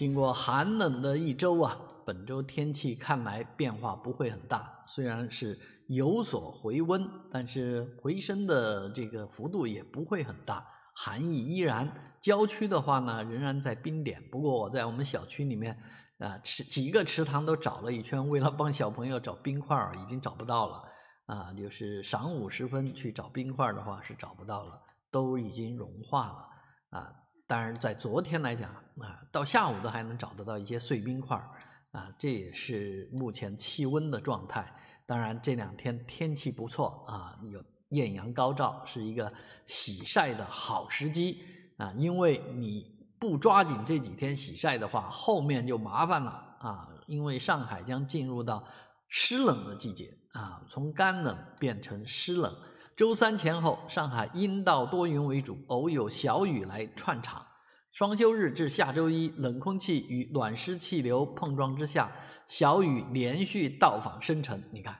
经过寒冷的一周啊，本周天气看来变化不会很大。虽然是有所回温，但是回升的这个幅度也不会很大，寒意依然。郊区的话呢，仍然在冰点。不过我在我们小区里面啊，池几个池塘都找了一圈，为了帮小朋友找冰块，已经找不到了啊。就是晌午时分去找冰块的话是找不到了，都已经融化了啊。当然，在昨天来讲啊，到下午都还能找得到一些碎冰块儿啊，这也是目前气温的状态。当然这两天天气不错啊，有艳阳高照，是一个洗晒的好时机啊。因为你不抓紧这几天洗晒的话，后面就麻烦了啊。因为上海将进入到湿冷的季节啊，从干冷变成湿冷。周三前后，上海阴到多云为主，偶有小雨来串场。双休日至下周一，冷空气与暖湿气流碰撞之下，小雨连续到访深城。你看，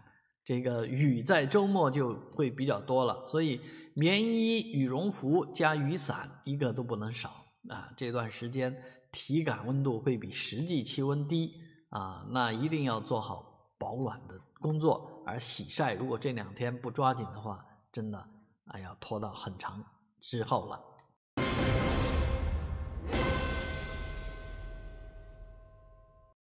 这个雨在周末就会比较多了，所以棉衣、羽绒服加雨伞一个都不能少啊！这段时间体感温度会比实际气温低啊，那一定要做好保暖的工作。而洗晒，如果这两天不抓紧的话，真的，哎，呀拖到很长之后了。